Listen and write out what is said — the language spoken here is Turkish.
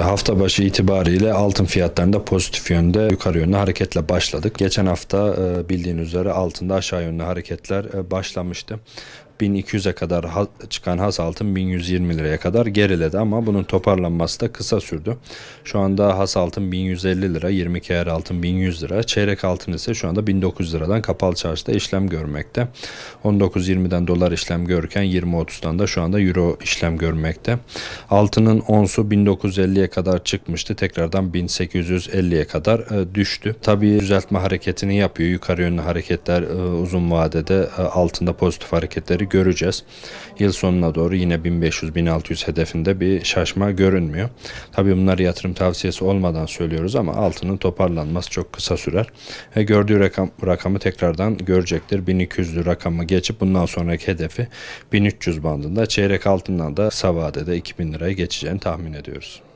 Hafta başı itibariyle altın fiyatlarında pozitif yönde yukarı yönlü hareketle başladık. Geçen hafta e, bildiğiniz üzere altında aşağı yönlü hareketler e, başlamıştı. 1200'e kadar ha çıkan has altın 1120 liraya kadar geriledi ama bunun toparlanması da kısa sürdü. Şu anda has altın 1150 lira, 20 kere altın 1100 lira, çeyrek altın ise şu anda 1900 liradan kapalı çarşıda işlem görmekte. 19-20'den dolar işlem görürken 20-30'dan da şu anda euro işlem görmekte. Altının onsu 1950'ye kadar çıkmıştı. Tekrardan 1850'ye kadar e, düştü. Tabii düzeltme hareketini yapıyor. Yukarı yönlü hareketler e, uzun vadede e, altında pozitif hareketler hedefleri göreceğiz. Yıl sonuna doğru yine 1500-1600 hedefinde bir şaşma görünmüyor. Tabii bunlar yatırım tavsiyesi olmadan söylüyoruz ama altının toparlanması çok kısa sürer. Ve gördüğü rakam, rakamı tekrardan görecektir. 1200'lü rakamı geçip bundan sonraki hedefi 1300 bandında çeyrek altından da savadede 2000 liraya geçeceğini tahmin ediyoruz.